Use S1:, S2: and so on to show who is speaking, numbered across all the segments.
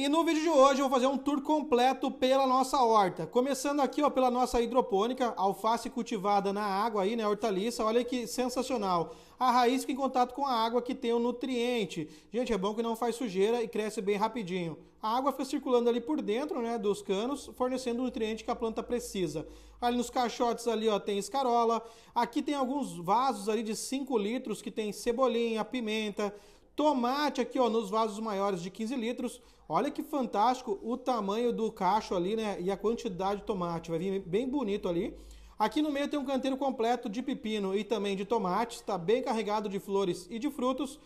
S1: E no vídeo de hoje eu vou fazer um tour completo pela nossa horta. Começando aqui ó, pela nossa hidropônica, alface cultivada na água aí, né, hortaliça. Olha que sensacional. A raiz fica em contato com a água que tem o um nutriente. Gente, é bom que não faz sujeira e cresce bem rapidinho. A água fica circulando ali por dentro, né, dos canos, fornecendo o nutriente que a planta precisa. Ali nos caixotes ali, ó, tem escarola. Aqui tem alguns vasos ali de 5 litros que tem cebolinha, pimenta, Tomate aqui, ó, nos vasos maiores de 15 litros. Olha que fantástico o tamanho do cacho ali, né? E a quantidade de tomate. Vai vir bem bonito ali. Aqui no meio tem um canteiro completo de pepino e também de tomate. Está bem carregado de flores e de frutos.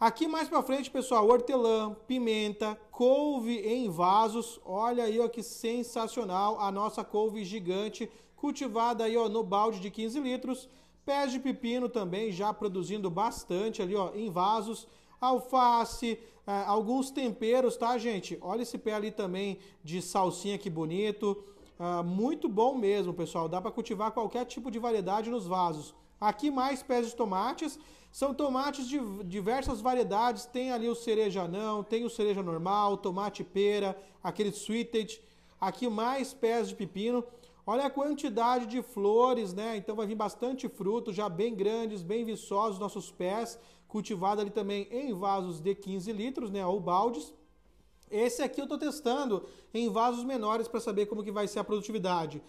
S1: Aqui mais para frente, pessoal, hortelã, pimenta, couve em vasos. Olha aí, ó, que sensacional a nossa couve gigante, cultivada aí, ó, no balde de 15 litros. Pés de pepino também já produzindo bastante ali, ó, em vasos alface, é, alguns temperos, tá, gente? Olha esse pé ali também de salsinha, que bonito. É, muito bom mesmo, pessoal. Dá para cultivar qualquer tipo de variedade nos vasos. Aqui mais pés de tomates. São tomates de diversas variedades. Tem ali o cereja não, tem o cereja normal, tomate pera, aquele sweeted. Aqui mais pés de pepino. Olha a quantidade de flores, né? Então vai vir bastante fruto, já bem grandes, bem viçosos nossos pés cultivado ali também em vasos de 15 litros, né, ou baldes. Esse aqui eu estou testando em vasos menores para saber como que vai ser a produtividade.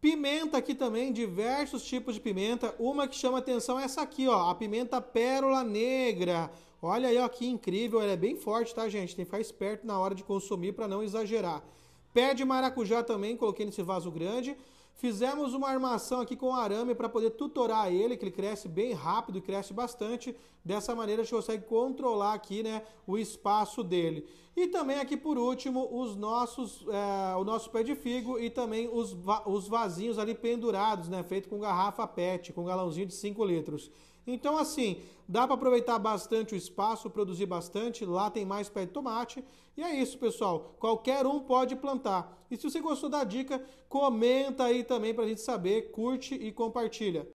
S1: Pimenta aqui também, diversos tipos de pimenta. Uma que chama atenção é essa aqui, ó, a pimenta pérola negra. Olha aí, ó, que incrível, ela é bem forte, tá, gente? Tem que ficar esperto na hora de consumir para não exagerar. Pé de maracujá também, coloquei nesse vaso grande. Fizemos uma armação aqui com arame para poder tutorar ele, que ele cresce bem rápido e cresce bastante. Dessa maneira a gente consegue controlar aqui né, o espaço dele. E também aqui por último, os nossos, é, o nosso pé de figo e também os, os vasinhos ali pendurados, né, feito com garrafa PET, com galãozinho de 5 litros. Então, assim, dá para aproveitar bastante o espaço, produzir bastante. Lá tem mais pé de tomate. E é isso, pessoal. Qualquer um pode plantar. E se você gostou da dica, comenta aí também para a gente saber, curte e compartilha.